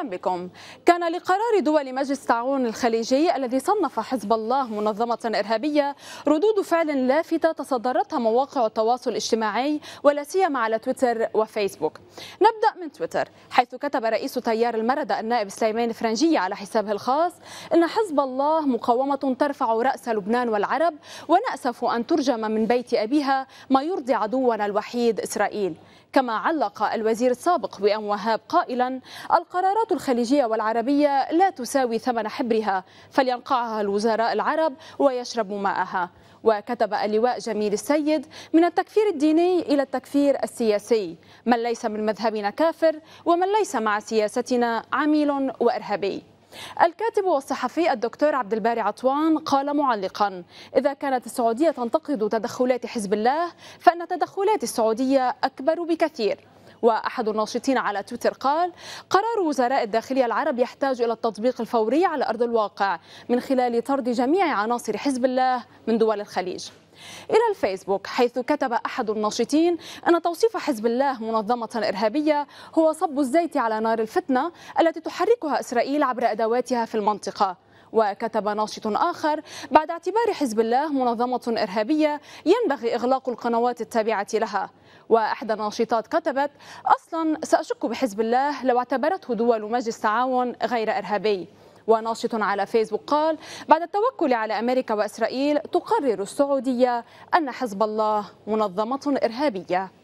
أهلا بكم كان لقرار دول مجلس التعاون الخليجي الذي صنف حزب الله منظمة إرهابية ردود فعل لافتة تصدرتها مواقع التواصل الاجتماعي ولا سيما على تويتر وفيسبوك نبدأ من تويتر حيث كتب رئيس تيار المردة النائب سليمان فرنجية على حسابه الخاص إن حزب الله مقاومة ترفع رأس لبنان والعرب ونأسف أن ترجم من بيت أبيها ما يرضي عدونا الوحيد إسرائيل كما علق الوزير السابق بأم وهاب قائلا القرارات الصفقات الخليجية والعربية لا تساوي ثمن حبرها فلينقعها الوزراء العرب ويشربوا ماءها وكتب اللواء جميل السيد من التكفير الديني إلى التكفير السياسي من ليس من مذهبنا كافر ومن ليس مع سياستنا عميل وإرهابي الكاتب والصحفي الدكتور عبد الباري عطوان قال معلقا إذا كانت السعودية تنتقد تدخلات حزب الله فإن تدخلات السعودية أكبر بكثير وأحد الناشطين على تويتر قال قرار وزراء الداخلية العرب يحتاج إلى التطبيق الفوري على أرض الواقع من خلال طرد جميع عناصر حزب الله من دول الخليج إلى الفيسبوك حيث كتب أحد الناشطين أن توصيف حزب الله منظمة إرهابية هو صب الزيت على نار الفتنة التي تحركها إسرائيل عبر أدواتها في المنطقة وكتب ناشط آخر بعد اعتبار حزب الله منظمة إرهابية ينبغي إغلاق القنوات التابعة لها وأحدى الناشطات كتبت أصلا سأشك بحزب الله لو اعتبرته دول مجلس التعاون غير إرهابي وناشط على فيسبوك قال بعد التوكل على أمريكا وإسرائيل تقرر السعودية أن حزب الله منظمة إرهابية